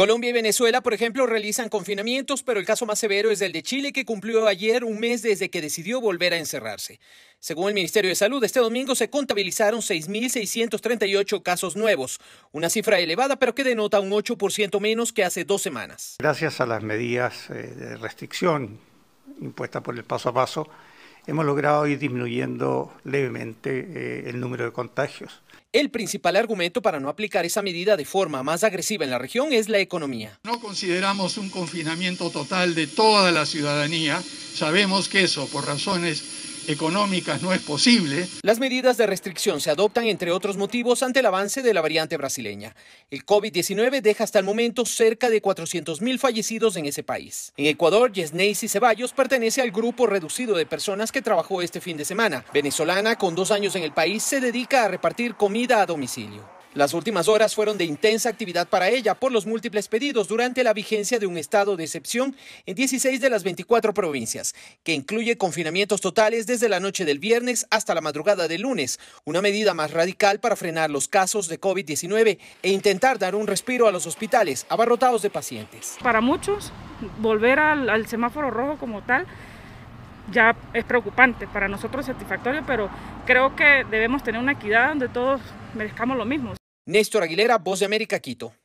Colombia y Venezuela, por ejemplo, realizan confinamientos, pero el caso más severo es el de Chile, que cumplió ayer un mes desde que decidió volver a encerrarse. Según el Ministerio de Salud, este domingo se contabilizaron 6.638 casos nuevos, una cifra elevada, pero que denota un 8% menos que hace dos semanas. Gracias a las medidas eh, de restricción impuestas por el paso a paso, hemos logrado ir disminuyendo levemente eh, el número de contagios. El principal argumento para no aplicar esa medida de forma más agresiva en la región es la economía. No consideramos un confinamiento total de toda la ciudadanía. Sabemos que eso, por razones económicas no es posible. Las medidas de restricción se adoptan, entre otros motivos, ante el avance de la variante brasileña. El COVID-19 deja hasta el momento cerca de 400.000 fallecidos en ese país. En Ecuador, Yesneisi Ceballos pertenece al grupo reducido de personas que trabajó este fin de semana. Venezolana, con dos años en el país, se dedica a repartir comida a domicilio. Las últimas horas fueron de intensa actividad para ella por los múltiples pedidos durante la vigencia de un estado de excepción en 16 de las 24 provincias, que incluye confinamientos totales desde la noche del viernes hasta la madrugada del lunes, una medida más radical para frenar los casos de COVID-19 e intentar dar un respiro a los hospitales abarrotados de pacientes. Para muchos, volver al, semáforo rojo como tal ya es preocupante, para nosotros satisfactorio, pero creo que debemos tener una equidad donde todos merezcamos lo mismo. Néstor Aguilera, Voz de América, Quito.